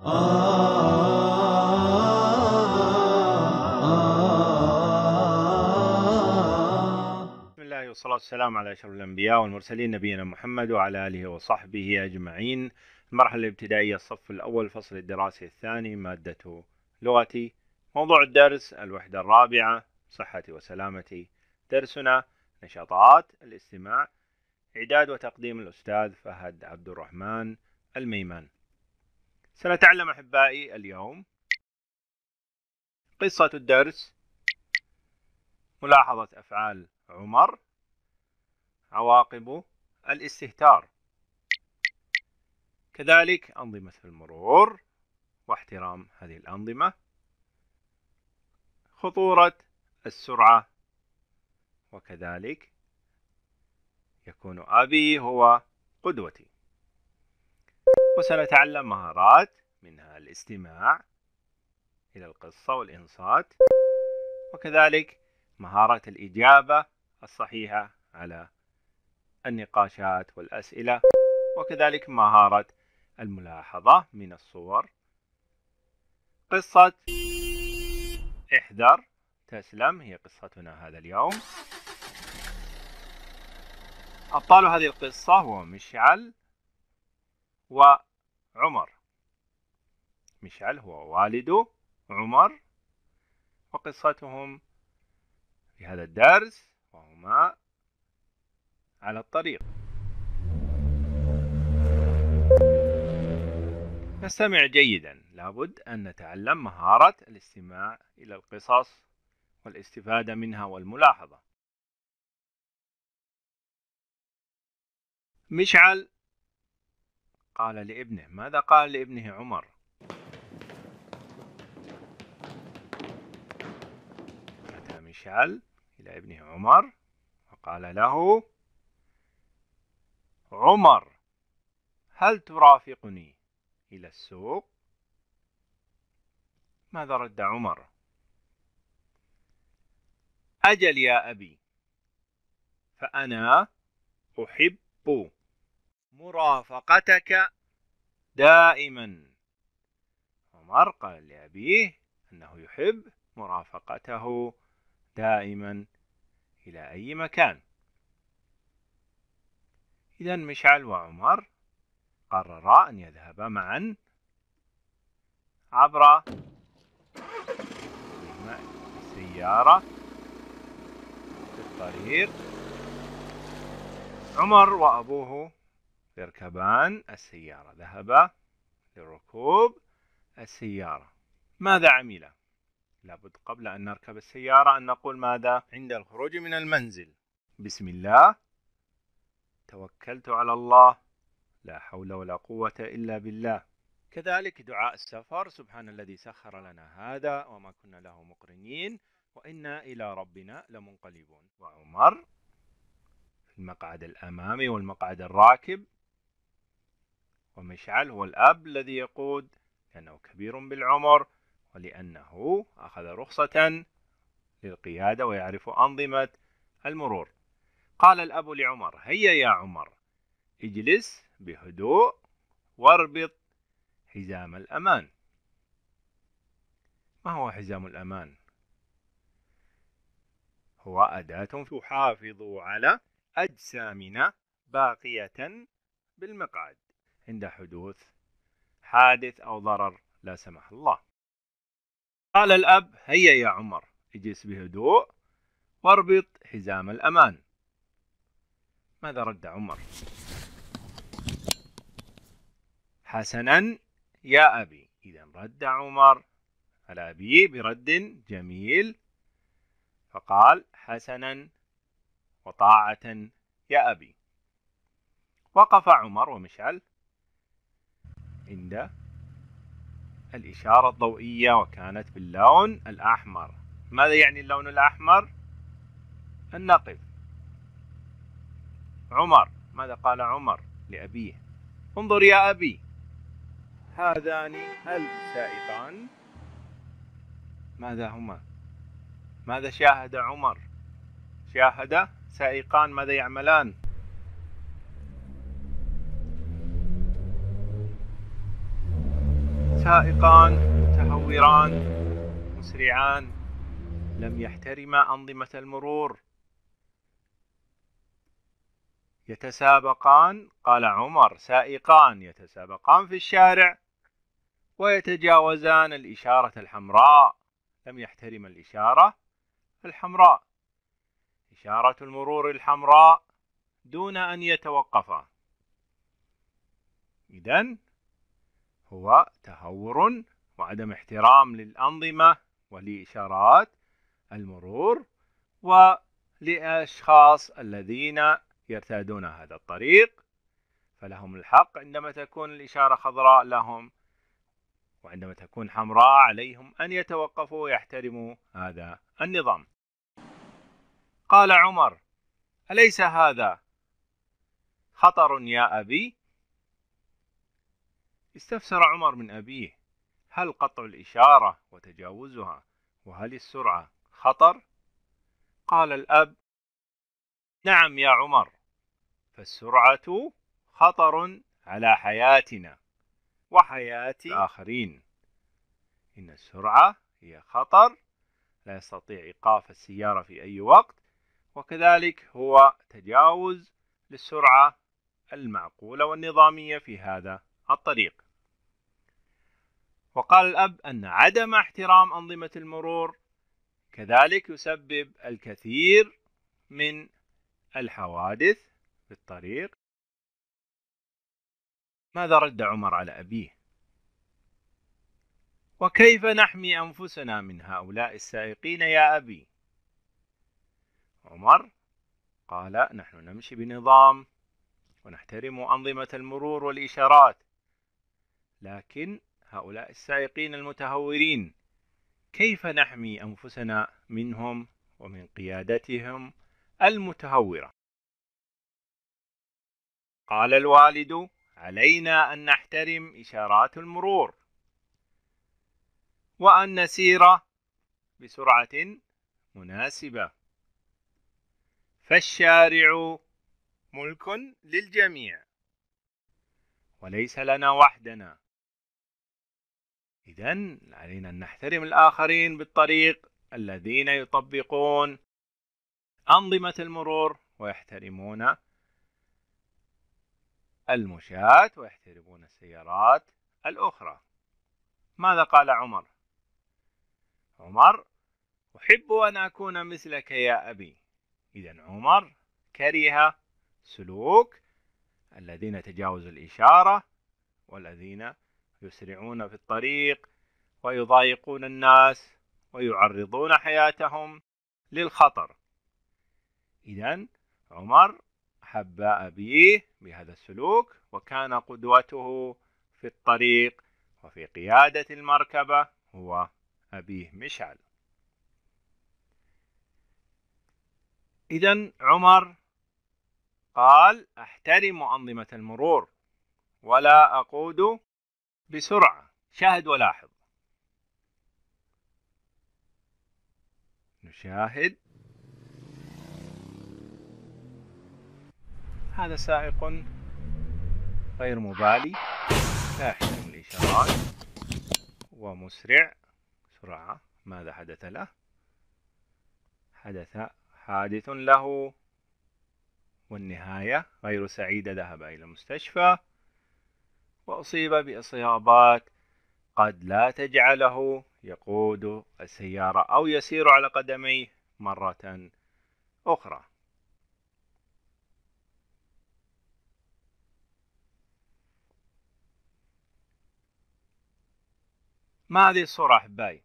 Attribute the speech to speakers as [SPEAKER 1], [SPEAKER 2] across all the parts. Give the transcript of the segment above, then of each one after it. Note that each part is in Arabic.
[SPEAKER 1] بسم الله والصلاة والسلام على أشرف الأنبياء والمرسلين نبينا محمد وعلى آله وصحبه أجمعين المرحلة الابتدائية الصف الأول الفصل الدراسي الثاني مادة لغتي موضوع الدرس الوحدة الرابعة صحتي وسلامتي درسنا نشاطات الاستماع إعداد وتقديم الأستاذ فهد عبد الرحمن الميمان سنتعلم أحبائي اليوم قصة الدرس ملاحظة أفعال عمر عواقب الاستهتار كذلك أنظمة المرور واحترام هذه الأنظمة خطورة السرعة وكذلك يكون أبي هو قدوتي وسنتعلم مهارات منها الاستماع إلى القصة والإنصات وكذلك مهارة الإجابة الصحيحة على النقاشات والأسئلة وكذلك مهارة الملاحظة من الصور قصة احذر تسلم هي قصتنا هذا اليوم أبطال هذه القصة هو مشعل عمر مشعل هو والد عمر وقصتهم في هذا الدرس وهما على الطريق نستمع جيدا لابد أن نتعلم مهارة الاستماع إلى القصص والاستفادة منها والملاحظة مشعل قال لابنه ماذا قال لابنه عمر أتى ميشال إلى ابنه عمر وقال له عمر هل ترافقني إلى السوق؟ ماذا رد عمر؟ أجل يا أبي فأنا أحب مرافقتك دائما عمر قال لأبيه أنه يحب مرافقته دائما إلى أي مكان إذا مشعل وعمر قررا أن يذهبا معا عبر السيارة في الطريق عمر وأبوه يركبان السيارة ذهب لركوب السيارة ماذا عمل؟ لابد قبل أن نركب السيارة أن نقول ماذا عند الخروج من المنزل بسم الله توكلت على الله لا حول ولا قوة إلا بالله كذلك دعاء السفر سبحان الذي سخر لنا هذا وما كنا له مقرنين وإنا إلى ربنا لمنقلبون وعمر في المقعد الأمامي والمقعد الراكب ومشعل هو الأب الذي يقود لأنه كبير بالعمر ولأنه أخذ رخصة للقيادة ويعرف أنظمة المرور قال الأب لعمر هيا يا عمر اجلس بهدوء واربط حزام الأمان ما هو حزام الأمان؟ هو أداة تحافظ على أجسامنا باقية بالمقعد عند حدوث حادث أو ضرر لا سمح الله قال الأب هيا يا عمر اجلس بهدوء واربط حزام الأمان ماذا رد عمر حسنا يا أبي إذا رد عمر على أبي برد جميل فقال حسنا وطاعة يا أبي وقف عمر ومشعل عند الإشارة الضوئية وكانت باللون الأحمر ماذا يعني اللون الأحمر؟ النقب عمر ماذا قال عمر لأبيه انظر يا أبي هذان هل سائقان ماذا هما ماذا شاهد عمر شاهد سائقان ماذا يعملان سائقان متهوران مسرعان لم يحترما أنظمة المرور يتسابقان قال عمر سائقان يتسابقان في الشارع ويتجاوزان الإشارة الحمراء لم يحترم الإشارة الحمراء إشارة المرور الحمراء دون أن يتوقفا إذن هو تهور وعدم احترام للأنظمة ولإشارات المرور ولأشخاص الذين يرتادون هذا الطريق فلهم الحق عندما تكون الإشارة خضراء لهم وعندما تكون حمراء عليهم أن يتوقفوا ويحترموا هذا النظام قال عمر أليس هذا خطر يا أبي استفسر عمر من أبيه هل قطع الإشارة وتجاوزها وهل السرعة خطر؟ قال الأب نعم يا عمر فالسرعة خطر على حياتنا وحياة الآخرين إن السرعة هي خطر لا يستطيع إيقاف السيارة في أي وقت وكذلك هو تجاوز للسرعة المعقولة والنظامية في هذا الطريق وقال الأب أن عدم احترام أنظمة المرور كذلك يسبب الكثير من الحوادث في الطريق ماذا رد عمر على أبيه وكيف نحمي أنفسنا من هؤلاء السائقين يا أبي عمر قال نحن نمشي بنظام ونحترم أنظمة المرور والإشارات لكن هؤلاء السائقين المتهورين كيف نحمي أنفسنا منهم ومن قيادتهم المتهورة قال الوالد علينا أن نحترم إشارات المرور وأن نسير بسرعة مناسبة فالشارع ملك للجميع وليس لنا وحدنا إذا علينا أن نحترم الآخرين بالطريق الذين يطبقون أنظمة المرور ويحترمون المشاة ويحترمون السيارات الأخرى ماذا قال عمر عمر أحب أن أكون مثلك يا أبي إذا عمر كره سلوك الذين تجاوزوا الإشارة والذين يسرعون في الطريق ويضايقون الناس ويعرضون حياتهم للخطر إذا عمر حب أبيه بهذا السلوك وكان قدوته في الطريق وفي قيادة المركبة هو أبيه مشعل إذا عمر قال أحترم أنظمة المرور ولا أقود بسرعة شاهد ولاحظ نشاهد هذا سائق غير مبالي لا يحترم الإشارات ومسرع سرعة ماذا حدث له حدث حادث له والنهاية غير سعيدة ذهب إلى المستشفى وأصيب بإصابات قد لا تجعله يقود السيارة أو يسير على قدميه مرة أخرى ما هذه الصورة أحبائي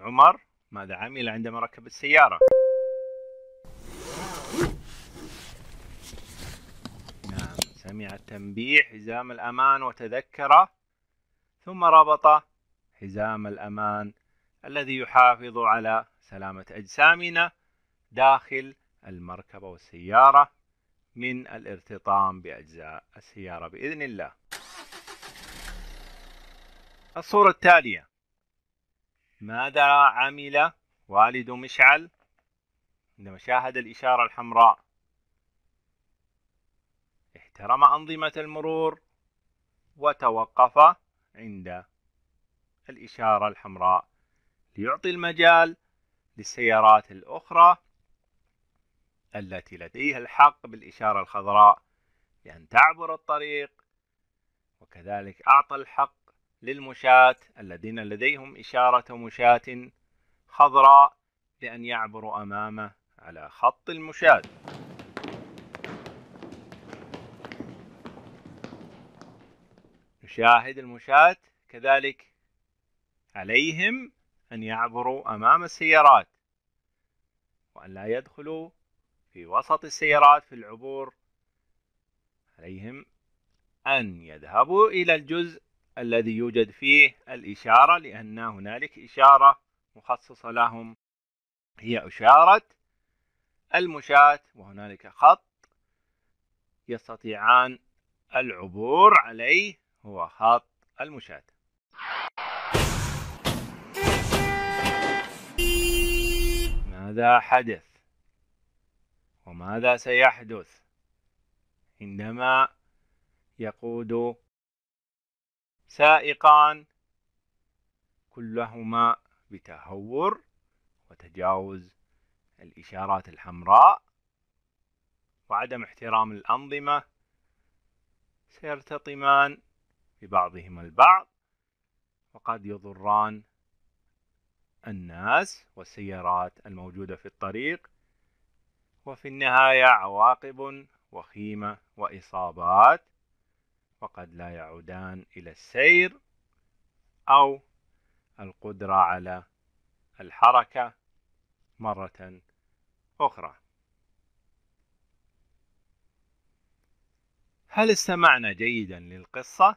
[SPEAKER 1] عمر ماذا عمل عندما ركب السيارة سمع التنبيه حزام الأمان وتذكره ثم ربط حزام الأمان الذي يحافظ على سلامة أجسامنا داخل المركبة والسيارة من الارتطام بأجزاء السيارة بإذن الله. الصورة التالية ماذا عمل والد مشعل عندما شاهد الإشارة الحمراء احترم أنظمة المرور وتوقف عند الإشارة الحمراء ليعطي المجال للسيارات الأخرى التي لديها الحق بالإشارة الخضراء لأن تعبر الطريق وكذلك أعطى الحق للمشاة الذين لديهم إشارة مشاة خضراء لأن يعبروا أمامه على خط المشاة يشاهد المشاة كذلك عليهم أن يعبروا أمام السيارات وأن لا يدخلوا في وسط السيارات في العبور عليهم أن يذهبوا إلى الجزء الذي يوجد فيه الإشارة لأن هنالك إشارة مخصصة لهم هي إشارة المشاة وهنالك خط يستطيعان العبور عليه هو حاط المشاة ماذا حدث وماذا سيحدث عندما يقود سائقان كلهما بتهور وتجاوز الإشارات الحمراء وعدم احترام الأنظمة سيرتطمان ببعضهم البعض وقد يضران الناس والسيارات الموجودة في الطريق وفي النهاية عواقب وخيمة وإصابات وقد لا يعودان إلى السير أو القدرة على الحركة مرة أخرى هل استمعنا جيدا للقصة؟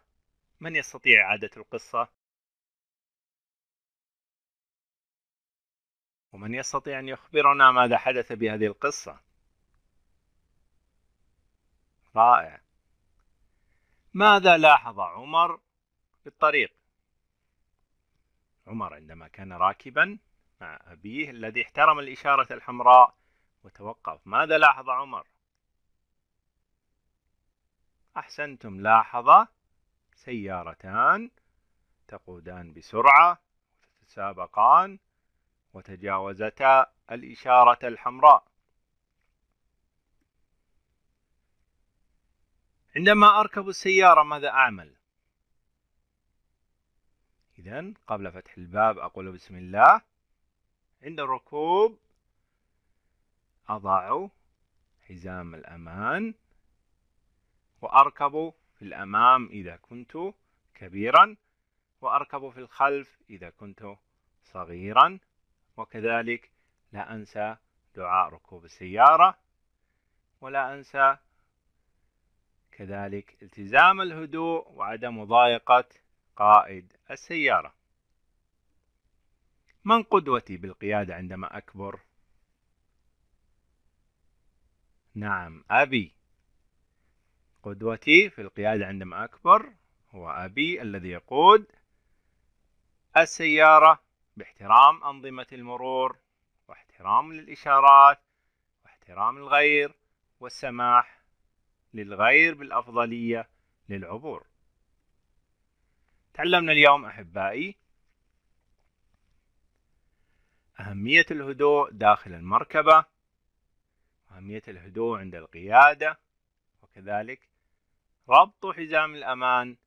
[SPEAKER 1] من يستطيع إعادة القصة؟ ومن يستطيع أن يخبرنا ماذا حدث بهذه القصة؟ رائع ماذا لاحظ عمر في الطريق؟ عمر عندما كان راكبا مع أبيه الذي احترم الإشارة الحمراء وتوقف ماذا لاحظ عمر؟ أحسنتم لاحظ سيارتان تقودان بسرعة تتسابقان وتجاوزتا الإشارة الحمراء عندما أركب السيارة ماذا أعمل؟ إذا قبل فتح الباب أقول بسم الله عند الركوب أضع حزام الأمان وأركب في الأمام إذا كنت كبيرا وأركب في الخلف إذا كنت صغيرا وكذلك لا أنسى دعاء ركوب السيارة ولا أنسى كذلك التزام الهدوء وعدم مضايقة قائد السيارة من قدوتي بالقيادة عندما أكبر؟ نعم أبي قدوتي في القيادة عندما أكبر هو أبي الذي يقود السيارة باحترام أنظمة المرور واحترام للإشارات واحترام الغير والسماح للغير بالأفضلية للعبور تعلمنا اليوم أحبائي أهمية الهدوء داخل المركبة أهمية الهدوء عند القيادة وكذلك ربط حزام الأمان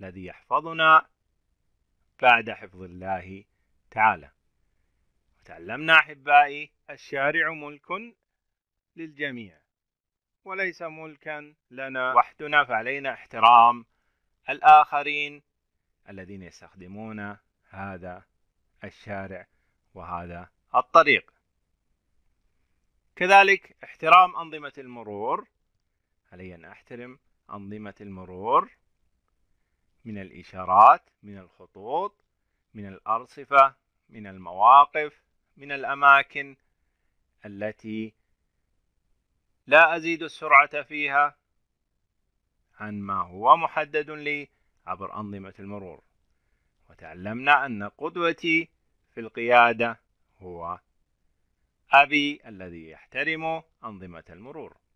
[SPEAKER 1] الذي يحفظنا بعد حفظ الله تعالى تعلمنا أحبائي الشارع ملك للجميع وليس ملكا لنا وحدنا فعلينا احترام الآخرين الذين يستخدمون هذا الشارع وهذا الطريق كذلك احترام أنظمة المرور علي أن أحترم أنظمة المرور من الإشارات من الخطوط من الأرصفة من المواقف من الأماكن التي لا أزيد السرعة فيها عن ما هو محدد لي عبر أنظمة المرور وتعلمنا أن قدوتي في القيادة هو أبي الذي يحترم أنظمة المرور